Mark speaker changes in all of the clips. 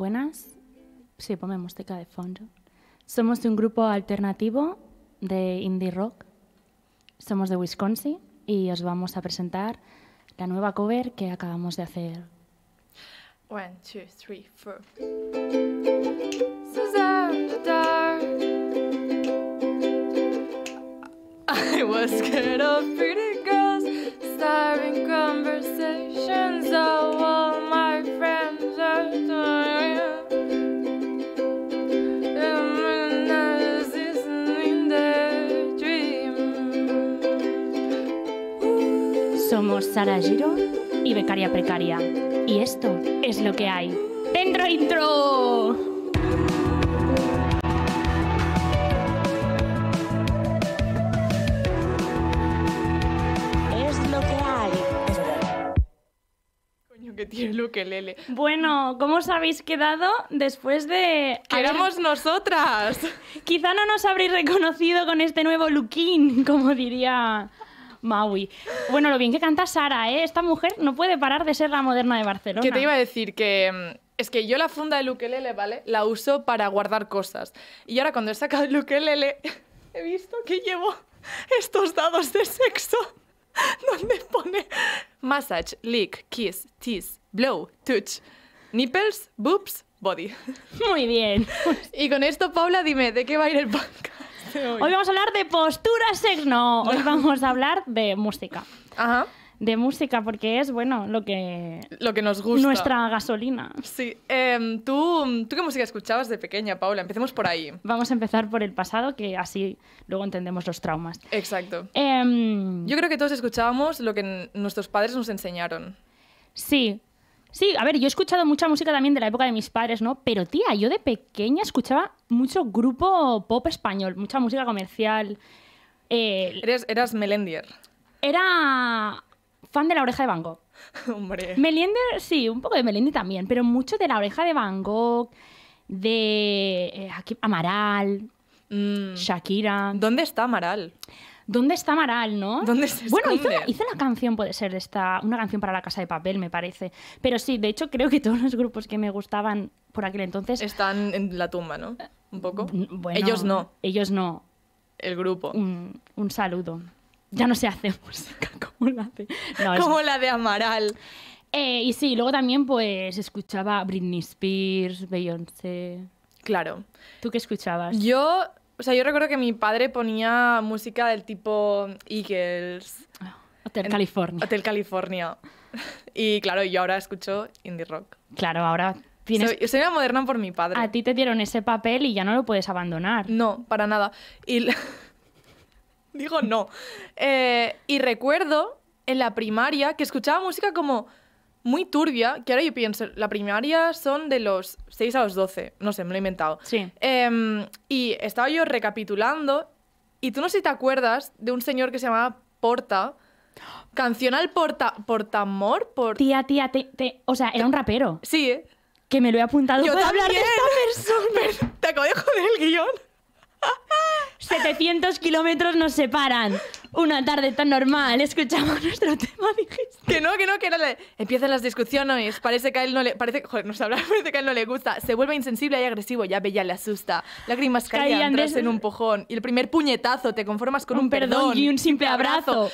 Speaker 1: Buenas. Sí, ponemos música de fondo. Somos un grupo alternativo de indie rock. Somos de Wisconsin y os vamos a presentar la nueva cover que acabamos de hacer.
Speaker 2: One, two, three, four. I was scared of pretty girls, starring conversations. Oh.
Speaker 1: Sara Giro y Becaria Precaria. Y esto es lo que hay. ¡Dentro intro! Es
Speaker 2: lo que hay. Coño, qué tiene
Speaker 1: Luke lele. Bueno, ¿cómo os habéis quedado después de... Queremos nosotras! Quizá no nos habréis reconocido con este nuevo lookin, como diría Maui. Bueno,
Speaker 2: lo bien que canta Sara, ¿eh? Esta mujer no puede parar de ser la moderna de Barcelona. Que te iba a decir que... Mm, es que yo la funda del ukelele, ¿vale? La uso para guardar cosas. Y ahora cuando he sacado el ukelele, he visto que llevo estos dados de sexo donde pone massage, lick, kiss, tease, blow, touch, nipples, boobs, body. Muy bien. Y con esto, Paula, dime, ¿de qué va a ir el podcast?
Speaker 1: hoy? vamos a hablar de posturas No, hoy vamos a hablar de música. Ajá. De música, porque es, bueno, lo que... Lo que nos gusta. Nuestra gasolina. Sí.
Speaker 2: Em, ¿tú, ¿Tú qué música escuchabas de pequeña, Paula? Empecemos por ahí. Vamos a empezar por el pasado, que así luego entendemos los traumas. Exacto. Em, Yo creo que todos escuchábamos
Speaker 1: lo que nuestros padres nos enseñaron. Sí, Sí, a ver, yo he escuchado mucha música también de la época de mis padres, ¿no? Pero tía, yo de pequeña escuchaba mucho grupo pop español, mucha música comercial. Eh, eras, Melendier. Era fan de la oreja de Van Gogh. Hombre. sí, un poco de Melendier también, pero mucho de la oreja de Van Gogh, de eh, Amaral, mm. Shakira. ¿Dónde está Amaral? ¿Dónde está Amaral, no? ¿Dónde se bueno, hizo, hizo, una canción, puede ser, esta, una canción para la casa de papel, me parece. Pero sí, de hecho, creo que todos los grupos que me gustaban por aquel entonces. Están en la tumba, ¿no? Un poco. Mm, ellos no. Ellos no. El grupo. Un, saludo. Ya no se hace música
Speaker 2: como
Speaker 1: la de, Amaral. Eh, y sí, luego también pues escuchaba Britney Spears, Beyoncé. Claro. ¿Tú qué escuchabas? Yo
Speaker 2: o sea, yo recuerdo que mi padre ponía música del tipo Eagles. Ah, Hotel California. Hotel California. Y claro, yo ahora escucho indie rock. Claro, ahora tienes... Soy, una moderna por mi padre. A ti te dieron ese papel y ya no lo puedes abandonar. No, para nada. Y... Digo no. Eh, y recuerdo en la primaria que escuchaba música como muy turbia, que ahora yo pienso, la primaria son de los 6 a los 12, no sé, me lo he inventado. Sí. Em, y estaba yo recapitulando, y tú no sé si te acuerdas de un señor que se llamaba Porta. Canción al porta, portamor, por... Tía, tía, te, o sea, era un rapero. Sí,
Speaker 1: Que me lo he apuntado Yo para hablar de esta
Speaker 2: persona. Te acabo de joder guión. 700 kilómetros nos separan. Una tarde tan normal, escuchamos nuestro tema, dijiste. Que no, que no, que no le... Empiezan las discusiones, parece que a él no le... Parece, joder, nos habla, parece que a él no le gusta. Se vuelve insensible y agresivo, ya Bella le asusta. Lágrimas caían, en un pojón. Y el primer puñetazo, te conformas con un, un perdón, y un simple abrazo.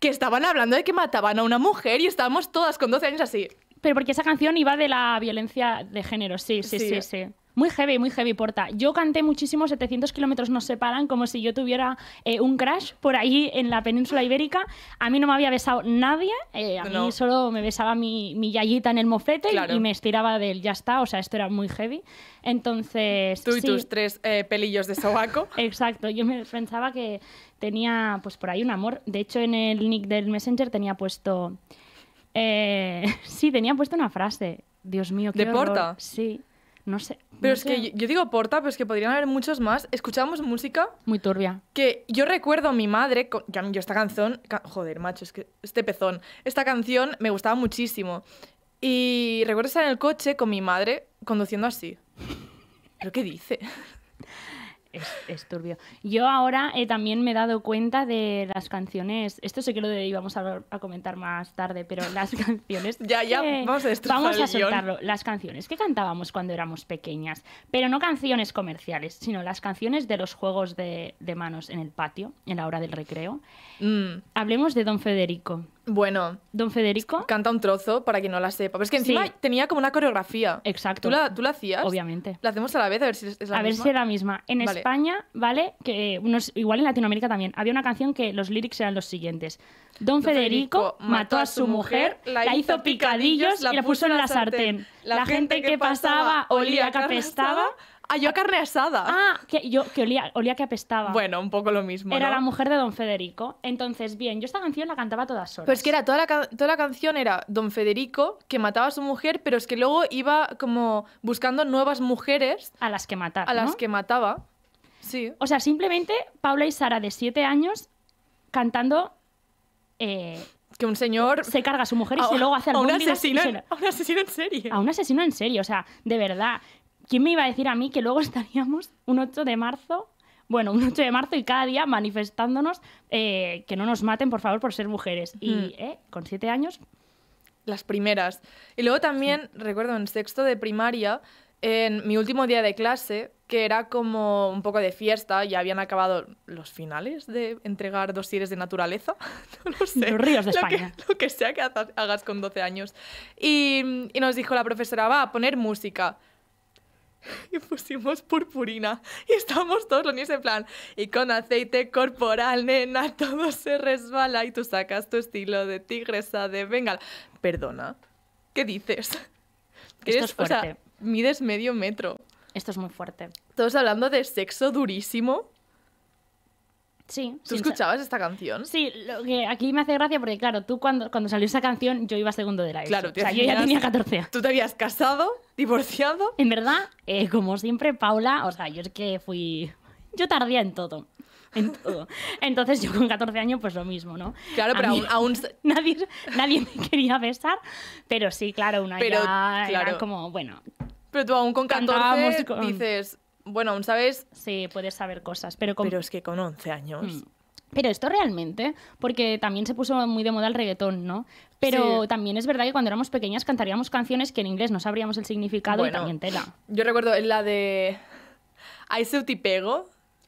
Speaker 2: Que estaban hablando de que mataban a una mujer y estábamos todas con 12 años así. Pero porque esa canción iba de la violencia
Speaker 1: de género, sí, sí. sí. sí. Muy heavy, muy heavy, Porta. Yo canté muchísimo, 700 kilómetros nos separan, como si yo tuviera eh, un crash por ahí en la península ibérica. A mí no me había besado nadie, eh, a mí solo me besaba mi, mi yayita en el mofete y, me estiraba del ya está, o sea, esto era muy heavy. Entonces. Tú y tus
Speaker 2: tres eh, pelillos de sobaco.
Speaker 1: Exacto, yo me pensaba que tenía pues por ahí un amor. De hecho, en el nick del Messenger tenía puesto. sí, tenía puesto una frase. Dios mío, qué. ¿De Porta? Sí. No sé.
Speaker 2: Pero es que yo, digo Porta, pero es que podrían haber muchos más. Escuchábamos música. Muy turbia. Que yo recuerdo a mi madre, yo esta canción, joder, macho, es que este pezón, esta canción me gustaba muchísimo. Y recuerdo estar en el coche con mi madre conduciendo así. ¿Pero qué dice?
Speaker 1: es, turbio. Yo ahora eh, también me he dado cuenta de las canciones. Esto sé que lo íbamos a, comentar más tarde, pero las canciones. ya, ya, vamos a Vamos a soltarlo. Las canciones que cantábamos cuando éramos pequeñas, pero no canciones comerciales, sino las canciones de los juegos de manos en el patio, en la hora del recreo. Mm. Hablemos de Don Federico.
Speaker 2: Bueno. Don Federico. Canta un trozo para que no la sepa. Pero es que encima tenía como una coreografía. Exacto. ¿Tú la, ¿Tú la, hacías? Obviamente. La hacemos a la vez, a ver si es la misma. A ver si es la misma. En España,
Speaker 1: ¿vale? Que igual en Latinoamérica también. Había una canción que los lyrics eran los siguientes. Don, Federico, mató a su mujer, la hizo picadillos y la puso en la sartén. La, gente, que pasaba olía que apestaba. Ah, yo carne asada. Ah, que, yo, que olía, olía que apestaba. Bueno, un poco lo mismo. Era la mujer de Don Federico. Entonces, bien, yo esta canción la cantaba todas sola. Pues
Speaker 2: que era, toda la, toda la canción era Don Federico que mataba a su mujer, pero es que luego iba como buscando nuevas mujeres. A las que mataba. A las que mataba. Sí. O sea,
Speaker 1: simplemente Paula y Sara de siete años cantando. Eh, que un señor se carga a su mujer y se luego hace a un asesino, en, a un asesino en serie. A un asesino en serie, o sea, de verdad. ¿Quién me iba a decir a mí que luego estaríamos un 8 de marzo bueno, un 8 de marzo y cada día manifestándonos eh, que no nos maten, por favor, por ser mujeres. Y eh,
Speaker 2: con siete años. Las primeras. Y luego también, recuerdo, en sexto de primaria, en mi último día de clase, que era como un poco de fiesta, ya habían acabado los finales de entregar dosieres de naturaleza. Los ríos de España. lo que sea que hagas con 12 años. Y, y nos dijo la profesora, va a poner música y pusimos purpurina y estábamos todos los niños en plan y con aceite corporal nena todo se resbala y tú sacas tu estilo de tigresa de venga perdona qué dices esto es fuerte. mides medio metro esto es muy fuerte todos hablando de sexo durísimo Sí. ¿Tú escuchabas esta canción?
Speaker 1: Sí, lo que aquí me hace
Speaker 2: gracia porque, claro,
Speaker 1: tú cuando, cuando salió esa canción yo iba segundo de la ESO. o sea, yo ya tenía 14 años.
Speaker 2: Tú te habías casado,
Speaker 1: divorciado. En verdad, eh, como siempre, Paula, o sea, yo es que fui... Yo tardía en todo. En todo. Entonces yo con 14 años pues lo mismo, ¿no? Claro, pero aún, Nadie, nadie me quería besar, pero sí, claro, una pero, ya Era como, bueno...
Speaker 2: Pero tú aún con 14 dices, bueno, aún sabes... Sí, puedes saber cosas, pero... Con... Pero es que con 11 años... Mm.
Speaker 1: Pero esto realmente, porque también se puso muy de moda el reggaetón, ¿no? Pero también es verdad que cuando éramos pequeñas cantaríamos canciones que en inglés no sabríamos el significado y también tela.
Speaker 2: Yo recuerdo la de... Ahí se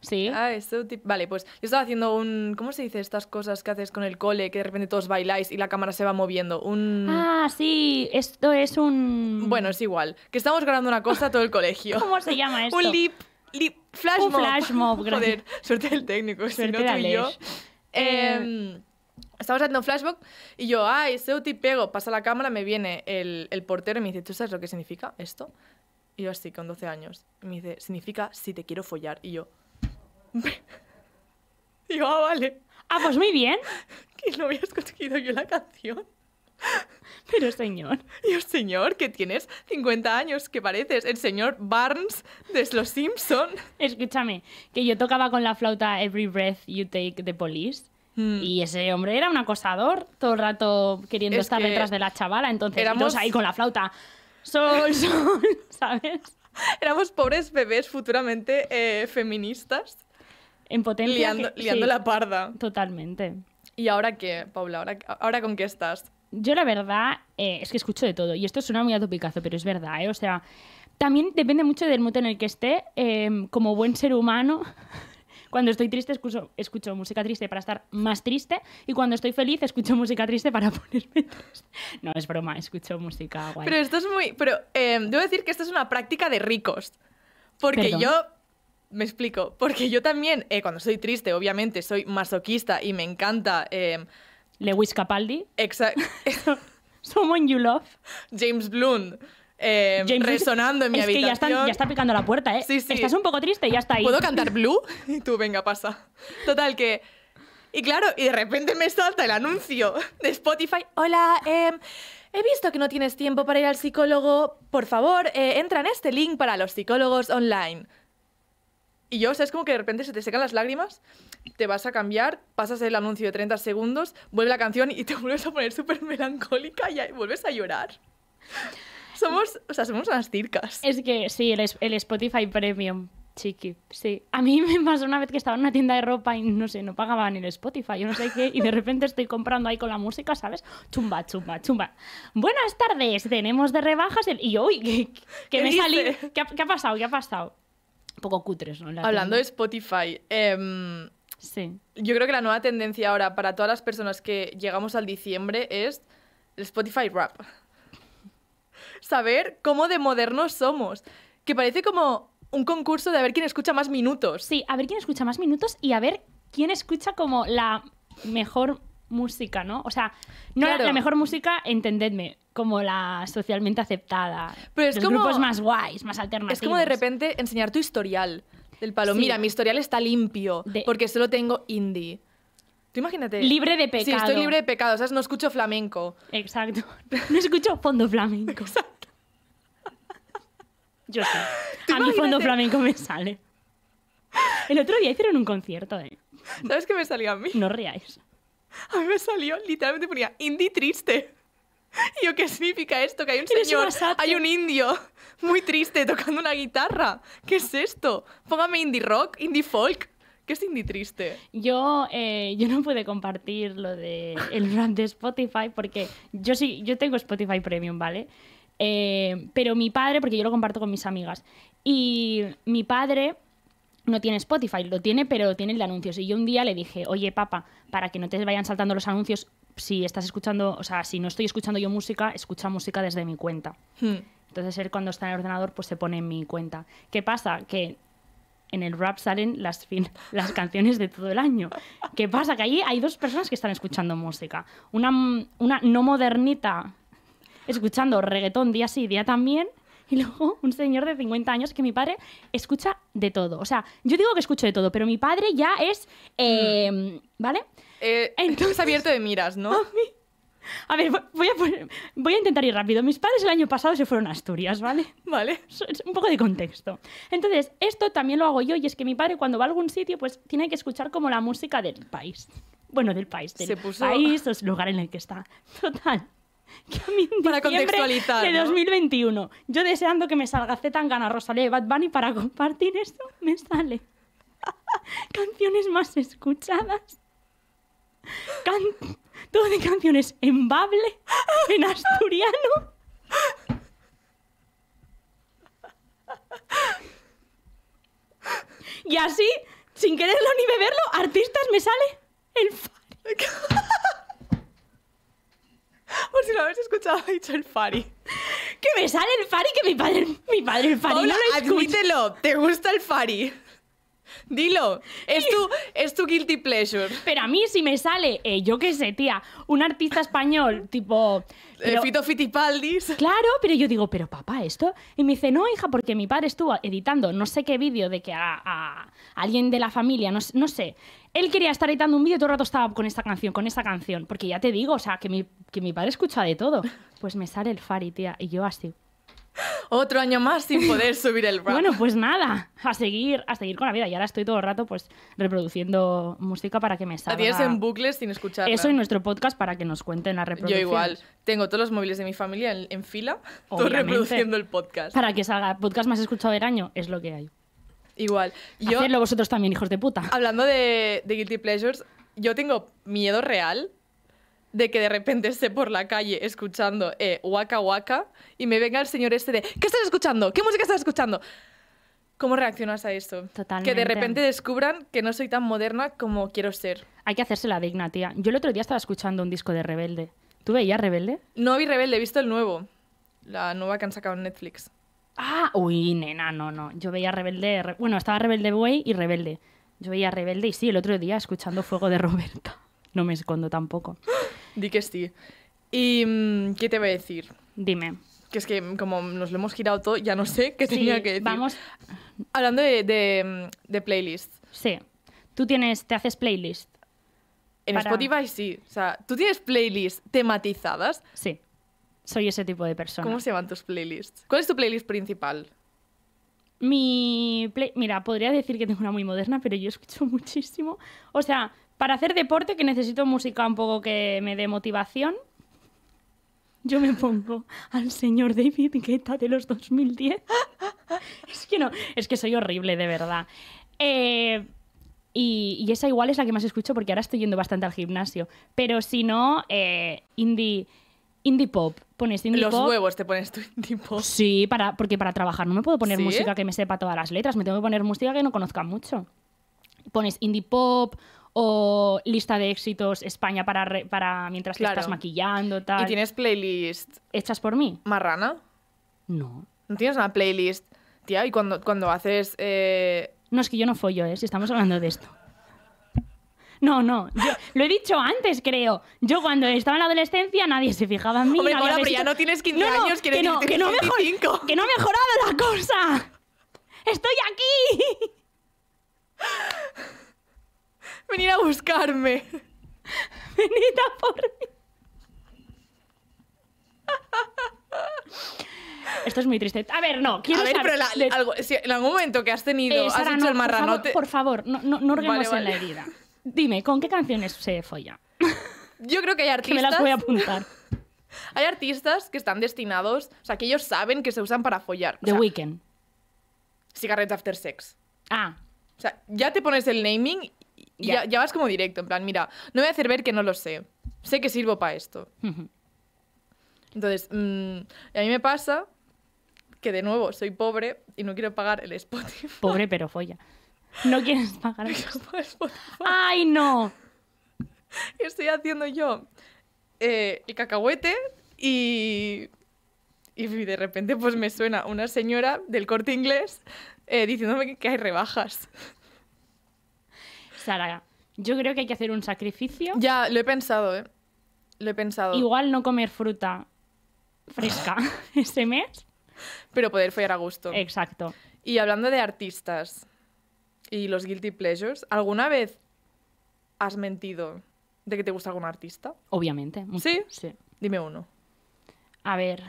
Speaker 2: Sí. Ah, este Vale, pues yo estaba haciendo un. ¿Cómo se dice estas cosas que haces con el cole que de repente todos bailáis y la cámara se va moviendo? Un. Ah, sí, esto es un. Bueno, es igual. Que estamos grabando una cosa todo el colegio. ¿Cómo se llama esto? un lip. lip flash mob. suerte del técnico, si no tú y yo. Em, estamos haciendo un flashback y yo, ay, ah, este tipo pego, pasa la cámara, me viene el, el, portero y me dice, ¿tú sabes lo que significa esto? Y yo así, con 12 años. me dice, significa si te quiero follar. Y yo, Digo, ah, vale. Ah, pues muy bien. Que no habías conseguido yo la canción. Pero señor. Dios señor, que tienes 50 años, que pareces el señor Barnes de Los Simpson. Escúchame, que yo tocaba con
Speaker 1: la flauta Every Breath You Take de Police. Hmm. Y ese hombre era un acosador, todo el
Speaker 2: rato queriendo estar detrás de la chavala, entonces éramos... ahí con la flauta. Sol, sol, ¿sabes? Éramos pobres bebés futuramente eh, feministas
Speaker 1: en Liando, liando la parda. Totalmente. ¿Y ahora qué, Paula? ¿Ahora, ahora con qué estás? Yo la verdad eh, es que escucho de todo y esto suena muy a topicazo, pero es verdad, ¿eh? O sea, también depende mucho del mood en el que esté. Em, como buen ser humano, cuando estoy triste escucho, escucho, música triste para estar más triste y cuando estoy feliz escucho música triste
Speaker 2: para ponerme
Speaker 1: triste. No, es broma, escucho música guay. Pero
Speaker 2: esto es muy... Pero em, debo decir que esto es una práctica de ricos. Porque yo me explico, porque yo también, eh, cuando soy triste, obviamente soy masoquista y me encanta... Em, Lewis Capaldi. Exacto. Someone You Love. James Blunt. Em, resonando en mi habitación. Es que ya, ya, está picando la puerta, ¿eh? Sí, sí. Estás un poco triste y ya está ahí. ¿Puedo cantar Blue? Y tú, venga, pasa. Total, que... Y claro, y de repente me salta el anuncio de Spotify. Hola, em, he visto que no tienes tiempo para ir al psicólogo. Por favor, eh, entra en este link para los psicólogos online. Y yo, ¿sabes? es como que de repente se te secan las lágrimas, te vas a cambiar, pasas el anuncio de 30 segundos, vuelve la canción y te vuelves a poner súper melancólica y vuelves a llorar. Somos, o sea, somos unas
Speaker 1: circas. Es que sí, el, el Spotify Premium Chiqui, sí. A mí me pasó una vez que estaba en una tienda de ropa y no sé, no pagaban el Spotify, yo no sé qué, y de repente estoy comprando ahí con la música, ¿sabes? Chumba, chumba, chumba. Buenas tardes, tenemos de rebajas y hoy, que, me salí. ¿Qué ha, pasado? ¿Qué ha pasado? poco cutres, ¿no? Hablando de
Speaker 2: Spotify, em, sí. yo creo que la nueva tendencia ahora para todas las personas que llegamos al diciembre es el Spotify Rap. Saber cómo de modernos somos, que parece como un concurso de a ver quién escucha más minutos. Sí, a ver quién escucha más
Speaker 1: minutos y a ver quién escucha como la mejor música, ¿no? O sea, no la, mejor música, entendedme, como la socialmente aceptada. Pero es como, grupos más
Speaker 2: guays, más alternativos. Es como de repente enseñar tu historial. Del palo, mira, mi historial está limpio porque solo tengo indie. Tú imagínate. Libre de pecado. Sí, estoy libre de pecado, No escucho flamenco. Exacto. No escucho fondo flamenco. Exacto. Yo sé. A mí fondo
Speaker 1: flamenco me sale. El otro día hicieron un concierto, ¿eh?
Speaker 2: ¿Sabes qué me salió a mí? No ríais. A mí me salió, literalmente ponía indie triste. Y ¿qué significa esto? Que hay un señor, hay un indio muy triste tocando una guitarra. ¿Qué es esto? Póngame indie rock, indie folk. ¿Qué es indie triste?
Speaker 1: Yo, eh, yo no pude compartir lo de el rap de Spotify porque yo sí, yo tengo Spotify Premium, ¿vale? Eh, pero mi padre, porque yo lo comparto con mis amigas, y mi padre no tiene Spotify, lo tiene, pero tiene el de anuncios. Y yo un día le dije, oye, papá, para que no te vayan saltando los anuncios, si estás escuchando, o sea, si no estoy escuchando yo música, escucha música desde mi cuenta. Hmm. Entonces él cuando está en el ordenador, pues se pone en mi cuenta. ¿Qué pasa? Que en el rap salen las, las canciones de todo el año. ¿Qué pasa? Que allí hay dos personas que están escuchando música. Una, una no modernita escuchando reggaetón día sí, día también, Y luego un señor de 50 años que mi padre escucha de todo. O sea, yo digo que escucho de todo, pero mi padre ya es... Em, ¿Vale? Eh, eh, Entonces, abierto de miras, ¿no? A, ver, voy a, intentar ir rápido. Mis padres el año pasado se fueron a Asturias, ¿vale? Vale. Un poco de contexto. Entonces, esto también lo hago yo y es que mi padre cuando va a algún sitio pues tiene que escuchar como la música del país bueno, del país, del se puso... país, o lugar en el que está. Total.
Speaker 2: que a para contextualizar, de
Speaker 1: 2021, yo deseando que me salga Tangana, Rosalía y Bad Bunny para compartir esto, me sale canciones más escuchadas, can... todo de canciones en bable, en asturiano. Y así, sin quererlo
Speaker 2: ni beberlo, artistas me sale el faro Por si lo habéis escuchado, ha dicho el Fari. Que me sale el Fari, que mi padre, mi padre el Fari no lo admítelo, te gusta el Fari. Dilo, es
Speaker 1: tu, es tu guilty pleasure. Pero a mí si me sale, eh, yo qué sé, tía, un artista español tipo eh, pero, Fito Fitipaldis. Claro, pero yo digo, pero papá, esto. Y me dice, no, hija, porque mi padre estuvo editando no sé qué vídeo de que a, alguien de la familia, no, sé. Él quería estar editando un vídeo y todo el rato estaba con esta canción, con esta canción. Porque ya te digo, o sea, que mi, que mi padre escucha de todo. Pues me sale el Fari, tía, y yo así.
Speaker 2: Otro año más sin poder subir el rap. Bueno,
Speaker 1: pues nada, a seguir, a seguir con la vida. Y ahora estoy todo el rato pues reproduciendo música para que me salga. Adiós en
Speaker 2: bucles sin escuchar. Eso y
Speaker 1: nuestro podcast para que nos cuenten la reproducción. Yo igual,
Speaker 2: tengo todos los móviles de mi familia en, fila, todo reproduciendo el podcast. Para que salga podcast más escuchado del año, es lo que hay. Igual.
Speaker 1: Yo, Hacedlo vosotros también, hijos de puta.
Speaker 2: Hablando de, de Guilty Pleasures, yo tengo miedo real de que de repente esté por la calle escuchando eh, Waka Waka y me venga el señor este de ¿Qué estás escuchando? ¿Qué música estás escuchando? ¿Cómo reaccionas a esto? Totalmente. Que de repente descubran que no soy tan moderna como quiero ser. Hay que
Speaker 1: hacerse la digna, tía. Yo el otro día estaba escuchando un disco de Rebelde. ¿Tú veías Rebelde?
Speaker 2: No vi Rebelde, he visto el nuevo. La nueva que han sacado en Netflix.
Speaker 1: Ah, uy, nena, no, no. Yo veía Rebelde. Bueno, estaba Rebelde Boy y Rebelde. Yo veía Rebelde y sí, el otro día escuchando Fuego de Roberta. No me escondo tampoco.
Speaker 2: Di que sí. ¿Y mm, qué te voy a decir? Dime. Que es que mm, como nos lo hemos girado todo, ya no sé qué tenía que decir. Vamos. Hablando de, de, mm, Sí. Tú tienes, te haces playlists. En Spotify sí. O sea, tú tienes playlists tematizadas. Sí. Soy ese tipo de persona. ¿Cómo se llaman tus playlists? ¿Cuál es tu playlist principal?
Speaker 1: Mi Mira, podría decir que tengo una muy moderna, pero yo escucho muchísimo. O sea, para hacer deporte, que necesito música un poco que me dé motivación, yo me pongo al señor David Guetta de los 2010. Es que no, es que soy horrible, de verdad. Eh, y, esa igual es la que más escucho porque ahora estoy yendo bastante al gimnasio. Pero si no, eh, indie, indie pop. Pones indie Los huevos te pones tú indie pop. Sí, para, porque para trabajar no me puedo poner música que me sepa todas las letras, me tengo que poner música que no conozca mucho. Pones indie pop o lista de éxitos España para, para mientras te estás maquillando, tal. ¿Y tienes
Speaker 2: playlist? ¿Hechas por mí? ¿Marrana? No. ¿No tienes una playlist? Tía, y cuando, cuando haces... Eh, no, es que yo no follo, ¿eh? Si estamos hablando de esto.
Speaker 1: No, no. lo he dicho antes, creo. Yo cuando estaba en la adolescencia nadie se fijaba en mí. Hombre, ahora pero ya no tienes 15 años, que, no, que, no que no ha mejorado
Speaker 2: la cosa. ¡Estoy aquí! Venid a buscarme. Venid a por mí.
Speaker 1: Esto es muy triste.
Speaker 2: A ver, no, quiero A ver, pero algo, en algún momento que has tenido, eh, has hecho el marranote... Por
Speaker 1: favor, no, no, no en la herida. Dime, ¿con qué canciones se folla?
Speaker 2: Yo creo que hay artistas... Que me las voy a apuntar. hay artistas que están destinados... O sea, que ellos saben que se usan para follar. The Weeknd. Cigarettes After Sex. Ah. O sea, ya te pones el naming ya, ya, vas como directo, en plan, mira, no voy a hacer ver que no lo sé. Sé que sirvo para esto. Entonces, mm, a mí me pasa que de nuevo soy pobre y no quiero pagar el Spotify.
Speaker 1: Pobre pero folla.
Speaker 2: No quieres pagar el Spotify. ¡Ay, no! Estoy haciendo yo eh, el cacahuete y, y de repente pues me suena una señora del corte inglés eh, diciéndome que hay rebajas. Sara, yo creo que hay que hacer un sacrificio. Ya, lo he pensado, ¿eh? Lo he pensado. Igual no comer fruta fresca ese mes. Pero poder follar a gusto. Exacto. Y hablando de artistas y los guilty pleasures, ¿alguna vez has mentido de que te gusta algún artista? Obviamente. ¿Sí? Sí. Dime uno. A ver,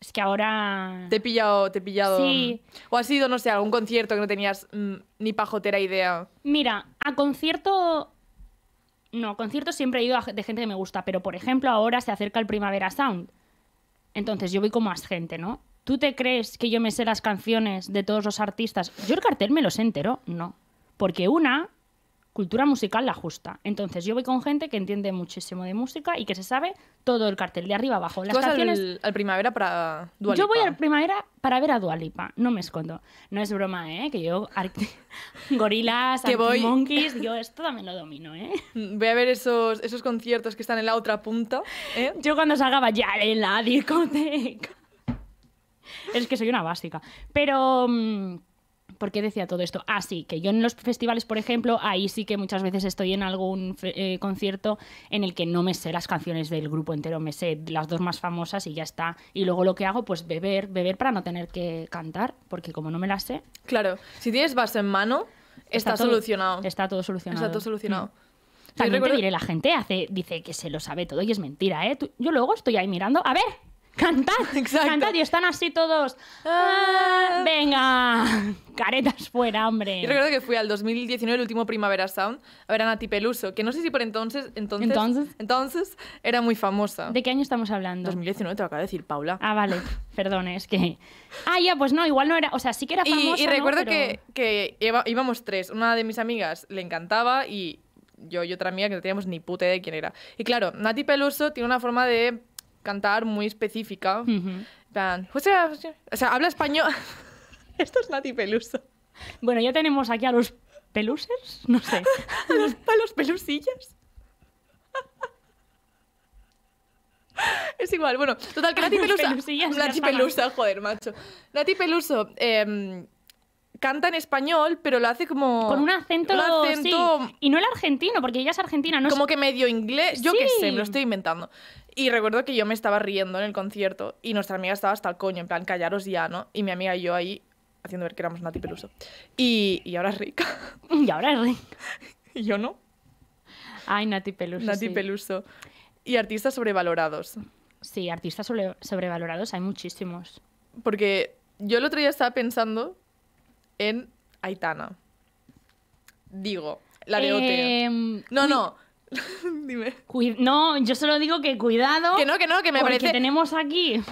Speaker 2: es que ahora. Te he pillado, te he pillado. Sí. O ha sido, no sé, a algún concierto que no tenías mm, ni pajotera idea. Mira,
Speaker 1: a concierto. No, a concierto siempre he ido de gente que me gusta, pero por ejemplo, ahora se acerca el Primavera Sound. Entonces yo voy con más gente, ¿no? ¿Tú te crees que yo me sé las canciones de todos los artistas? Yo el cartel me los entero, no. Porque una cultura musical la justa. Entonces yo voy con gente que entiende muchísimo de música y que se sabe todo el cartel de arriba abajo. Las ¿Tú vas al,
Speaker 2: primavera para
Speaker 1: Dualipa? Yo voy al primavera para ver a Dualipa, no me escondo. No es broma, ¿eh? Que yo gorilas, monkeys, yo esto también lo domino,
Speaker 2: ¿eh? Mm, voy a ver esos, esos conciertos que están en la otra punta. ¿eh? Yo cuando salga ya, en la discoteca. es que soy una básica.
Speaker 1: Pero... Mm, ¿Por qué decía todo esto? Ah, sí, que yo en los festivales, por ejemplo, ahí sí que muchas veces estoy en algún eh, concierto en el que no me sé las canciones del grupo entero, me sé las dos más famosas y ya está. Y luego lo que hago, pues beber, beber para no tener que cantar, porque como no me las sé.
Speaker 2: Claro, si tienes vaso en mano,
Speaker 1: está, solucionado. Está todo solucionado. Está todo solucionado.
Speaker 2: Mm. También la
Speaker 1: gente hace, dice que se lo sabe todo y es mentira, ¿eh? yo luego estoy ahí mirando, a ver, cantad, cantad. Y están así todos. Ah,
Speaker 2: venga, caretas fuera, hombre. Yo recuerdo que fui al 2019, el último Primavera Sound, a ver a Nati Peluso, que no sé si por entonces. Entonces. Entonces, era muy famosa. ¿De qué año estamos hablando? 2019, te lo acabo de decir, Paula. Ah, vale, perdón, es que. Ah, ya, pues no, igual no era. O sea, sí que era famosa. Y, y recuerdo que, que íbamos tres. Una de mis amigas le encantaba y yo y otra amiga que no teníamos ni puta idea de quién era. Y claro, Nati Peluso tiene una forma de cantar muy específica. o, sea, habla español. Esto es Nati Peluso. Bueno, ya tenemos aquí a los pelusers, no sé. a, los, pelusillas. Es igual, bueno, total que Nati Pelusa. Nati Pelusa, joder, macho. Nati Peluso eh, canta en español, pero lo hace como. Con un acento. Y no el argentino, porque ella es argentina, ¿no? Como que medio inglés. Yo qué sé, me lo estoy inventando. Y recuerdo que yo me estaba riendo en el concierto y nuestra amiga estaba hasta el coño, en plan, callaros ya, ¿no? Y mi amiga y yo ahí haciendo ver que éramos Nati Peluso. Y, ahora es rica. Y ahora es rica. y yo no. Ay, Nati Peluso. Nati Peluso. Y artistas sobrevalorados.
Speaker 1: Sí, artistas sobrevalorados hay muchísimos.
Speaker 2: Porque yo el otro día estaba pensando en Aitana. Digo, la de em, No, no. Dime. No, yo solo digo que cuidado. Que no, que no, que me porque Que tenemos aquí.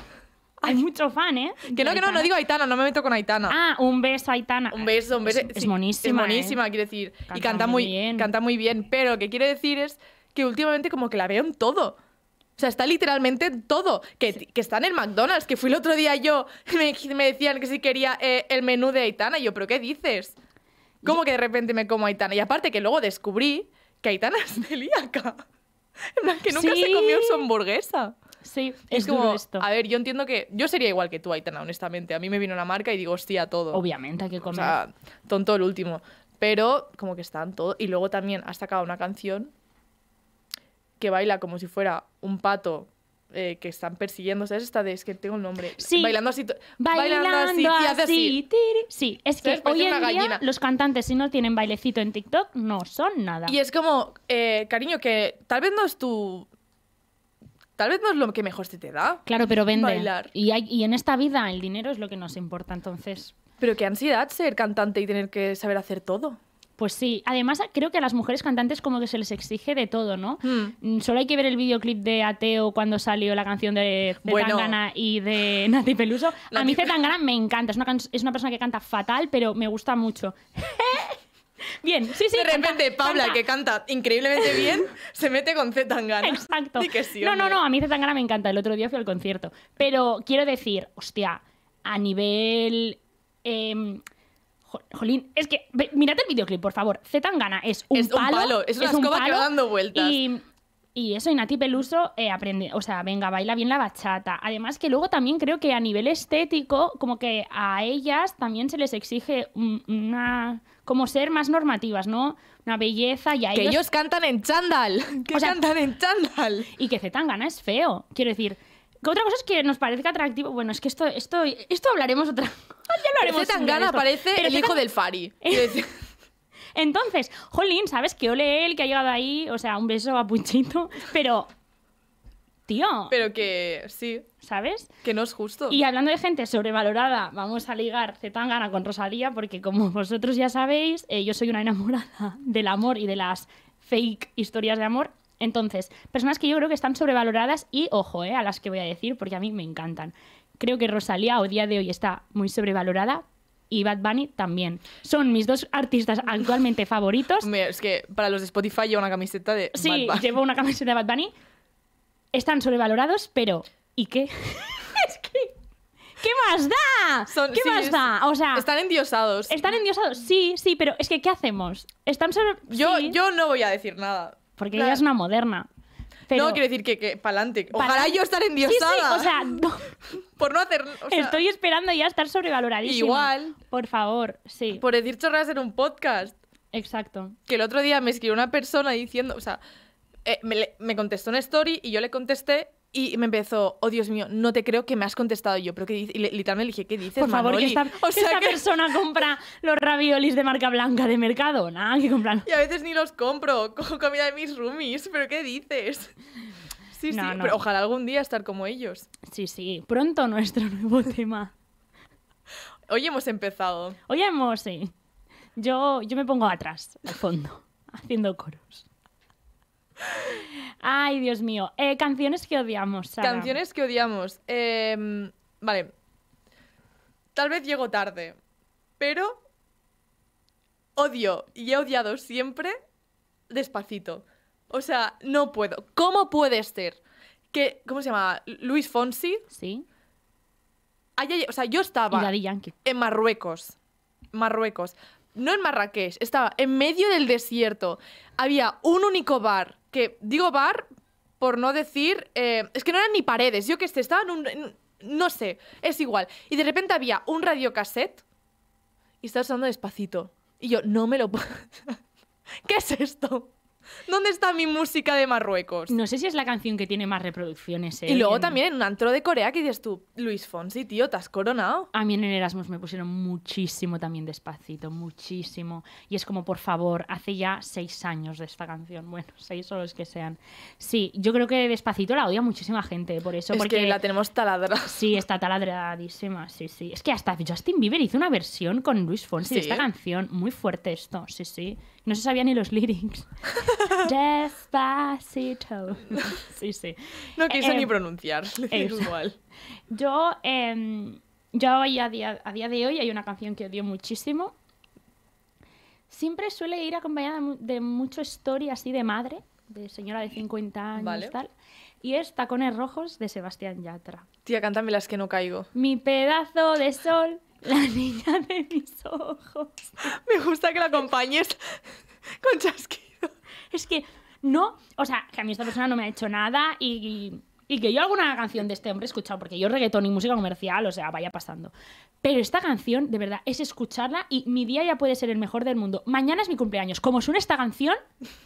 Speaker 2: Hay mucho fan,
Speaker 1: ¿eh? Que no, que no, no digo
Speaker 2: Aitana, no me meto con Aitana. Ah, un beso Aitana. Un beso, un beso. Es, monísima. Es ¿eh? monísima, quiere decir. y canta muy, bien. canta muy bien. Pero lo que quiere decir es que últimamente como que la veo en todo sea, está literalmente todo. Que, que está en el McDonald's, que fui el otro día yo, me, me decían que si quería eh, el menú de Aitana. Y yo, ¿pero qué dices? ¿Cómo que de repente me como Aitana? Y aparte que luego descubrí que Aitana es celíaca. En plan, que nunca se comió su hamburguesa. Sí, es, como, esto. a ver, yo entiendo que yo sería igual que tú, Aitana, honestamente. A mí me vino la marca y digo, hostia, todo. Obviamente, hay que comer. O sea, tonto el último. Pero como que están todo. Y luego también has sacado una canción que baila como si fuera un pato eh, que están persiguiendo. ¿Sabes esta de es que tengo un nombre? Bailando así. Bailando, así. Y hace así. Sí, es que hoy en día los
Speaker 1: cantantes, si no tienen bailecito en TikTok, no son nada. Y es
Speaker 2: como, eh, cariño, que tal vez no es tu.
Speaker 1: Tal vez no es lo que mejor se te da. Claro, pero vende. Bailar. Y, hay, y en esta vida el dinero es lo que nos importa, entonces. Pero qué ansiedad ser cantante y tener que saber hacer todo. Pues sí, además creo que a las mujeres cantantes como que se les exige de todo, ¿no? Hmm. Solo hay que ver el videoclip de Ateo cuando salió la canción de, de y de Nati Peluso. a mí Zetangana me encanta, es una, persona que canta fatal, pero me gusta mucho. Bien, sí, sí. De repente, Pabla, que canta increíblemente bien, se mete con Z Tangana. Exacto. Que no, no, no, a mí Z Tangana me encanta. El otro día fui al concierto. Pero quiero decir, hostia, a nivel em, Jolín, es que mírate el videoclip, por favor. Zetangana es un, es un palo, Es escoba un que va dando vueltas. Y, eso, y Nati Peluso eh, aprende, o sea, venga, baila bien la bachata. Además que luego también creo que a nivel estético, como que a ellas también se les exige una... como ser más normativas, ¿no? Una belleza y a que ellos... cantan en chándal, que cantan en chándal. Y que Zetangana es feo, quiero decir. Que otra cosa es que nos parezca atractivo, bueno, es que esto, esto, esto hablaremos otra ya lo parece el hijo del Fari. Entonces, jolín, ¿sabes? Que ole él que ha llegado ahí, o sea, un beso a Puchito pero... Tío.
Speaker 2: Pero que sí. ¿Sabes? Que no es justo. Y
Speaker 1: hablando de gente sobrevalorada, vamos a ligar Zetangana con Rosalía, porque como vosotros ya sabéis, eh, yo soy una enamorada del amor y de las fake historias de amor. Entonces, personas que yo creo que están sobrevaloradas y, ojo, eh, a las que voy a decir, porque a mí me encantan. Creo que Rosalía a día de hoy está muy sobrevalorada, y Bad Bunny también. Son mis dos artistas actualmente favoritos. es que para los de Spotify llevo una camiseta de sí, Bad Bunny. Sí, llevo una camiseta de Bad Bunny. Están sobrevalorados, pero ¿y qué? es
Speaker 2: que ¿Qué más da? ¿Qué más da? O sea, están endiosados. Están endiosados, sí, sí, pero es que ¿qué hacemos? Están sobre... yo, yo no voy a decir nada. Porque ella es una moderna. No, quiero decir que, que adelante! Ojalá yo estar endiosada. Sí, sí, o sea, Por no hacer... Estoy esperando ya estar sobrevaloradísima. Igual. Por favor, sí. Por decir chorras en un podcast. Exacto. Que el otro día me escribió una persona diciendo, o sea, eh, me, me contestó una story y yo le contesté y me empezó, oh Dios mío, no te creo que me has contestado yo, pero que literalmente le dije, ¿qué dices? Por favor, qué que esta, o sea, esta persona compra los raviolis de marca blanca de Mercadona, que compran. Y a veces ni los compro, cojo comida de mis roomies, pero ¿qué dices? Sí, sí, pero ojalá algún día estar como ellos. Sí, sí,
Speaker 1: pronto nuestro nuevo tema. Hoy hemos empezado. Hoy hemos, sí. Yo, yo me pongo atrás, al fondo, haciendo coros. Ay, Dios mío. Eh, canciones que
Speaker 2: odiamos, Canciones que odiamos. Em, vale. Tal vez llego tarde, pero odio y he odiado siempre despacito. O sea, no puedo. ¿Cómo puede ser que, ¿cómo se llama? Luis Fonsi. Sí. o sea, yo estaba en Marruecos. Marruecos. No en Marrakech, estaba en medio del desierto. Había un único bar que digo bar por no decir... Eh, es que no eran ni paredes, yo que sé, estaban un... no sé, es igual. Y de repente había un radiocassette y estaba sonando despacito. Y yo, no me lo puedo...
Speaker 1: ¿Qué es esto? ¿Dónde está mi música de Marruecos? No sé si es la canción que tiene más reproducciones. ¿eh? Y luego em, también
Speaker 2: en un antro de Corea que dices tú, Luis Fonsi, tío, te has coronado. A mí en Erasmus me
Speaker 1: pusieron muchísimo también despacito, muchísimo. Y es como, por favor, hace ya seis años de esta canción. Bueno, seis o los que sean. Sí, yo creo que despacito la odia muchísima gente, por eso. Es porque que la tenemos taladrada. Sí, está taladradísima, sí, sí. Es que hasta Justin Bieber hizo una versión con Luis Fonsi de esta canción. Muy fuerte esto, sí, sí. No se sabía ni los lyrics. Despacito.
Speaker 2: Sí, sí. No quiso ni em, pronunciar, es igual.
Speaker 1: Yo, em, yo a, día, a día de hoy hay una canción que odio muchísimo. Siempre suele ir acompañada de mucho story así de madre, de señora de 50 años y tal. Y es Tacones
Speaker 2: Rojos de Sebastián Yatra. Tía, cántame las que no caigo.
Speaker 1: Mi pedazo de sol, la niña de mis ojos. Me gusta que la acompañes con chasquidos es que no, o sea, que a mí esta persona no me ha hecho nada y, que yo alguna canción de este hombre he escuchado, porque yo reggaetón y música comercial, o sea, vaya pasando. Pero esta canción, de verdad, es escucharla y mi día ya puede ser el mejor del mundo. Mañana es mi cumpleaños. Como suena esta canción,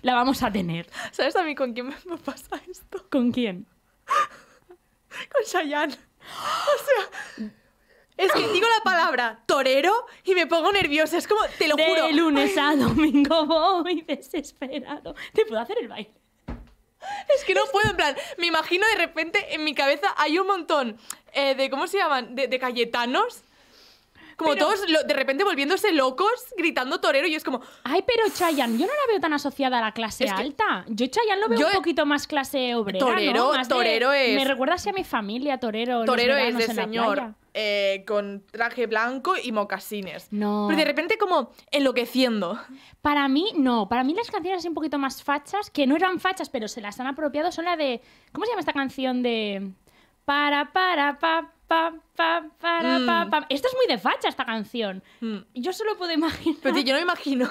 Speaker 1: la vamos a tener. ¿Sabes a mí con quién me pasa esto? ¿Con quién?
Speaker 2: con Shayan. O sea, es que digo la palabra torero y me pongo nerviosa. Es como, te lo juro. De lunes a domingo voy desesperado. ¿Te puedo hacer el baile? Es que no puedo, en plan, me imagino de repente en mi cabeza hay un montón eh, de, ¿cómo se llaman? De, Cayetanos. Como todos de repente volviéndose locos, gritando torero y es como... Ay, pero chayan yo no la veo tan
Speaker 1: asociada a la clase alta. Yo Chayan lo veo un poquito más clase obrera, Torero, más torero es... Me recuerda así a mi familia,
Speaker 2: torero. Torero es de señor. Eh, con traje blanco y mocasines. No. Pero de repente como enloqueciendo.
Speaker 1: Para mí, no. Para mí las canciones así un poquito más fachas, que no eran fachas, pero se las han apropiado, son la de... ¿Cómo se llama esta canción de...? Para, para, pa, pa, pa, para, pa, mm. Esto es muy de facha, esta canción. Mm. Yo solo puedo imaginar... Pero yo no me imagino...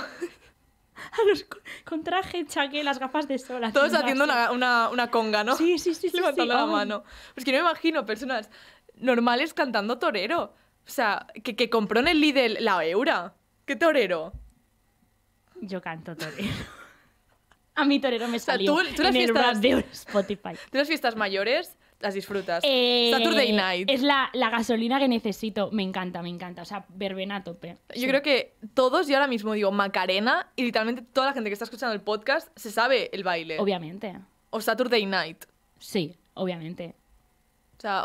Speaker 1: con traje, chaque, las gafas de sol. Todos haciendo
Speaker 2: una, conga, ¿no? Sí, sí, sí. Levantando sí, sí. la mano. Pues que no me imagino personas ¿Normal es cantando torero. O sea, que, que compró en el Lidl la Eura. ¿Qué torero? Yo canto torero. A mi torero me salió o sea, tú, las de Spotify. ¿Tú las fiestas mayores las disfrutas? Eh, Saturday Night.
Speaker 1: Es la, gasolina que necesito. Me encanta, me encanta. O sea, verbena
Speaker 2: a tope. Yo creo que todos, yo ahora mismo digo Macarena y literalmente toda la gente que está escuchando el podcast se sabe el baile. Obviamente. O Saturday Night. Sí, obviamente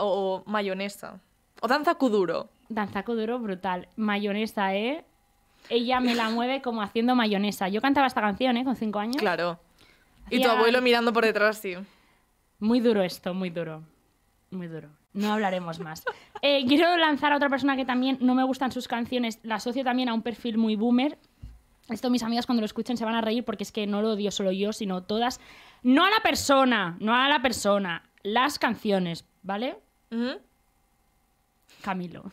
Speaker 2: o, mayonesa. O danza kuduro. Danza kuduro brutal.
Speaker 1: Mayonesa, ¿eh? Ella me la mueve como haciendo mayonesa. Yo cantaba esta canción, ¿eh? Con cinco años. Claro. Y tu abuelo mirando
Speaker 2: por detrás, sí. Muy duro esto, muy duro.
Speaker 1: Muy duro. No hablaremos más. Eh, quiero lanzar a otra persona que también no me gustan sus canciones. La asocio también a un perfil muy boomer. Esto mis amigas cuando lo escuchen se van a reír porque es que no lo odio solo yo, sino todas. No a la persona, no a la persona. Las canciones, ¿Vale? Camilo.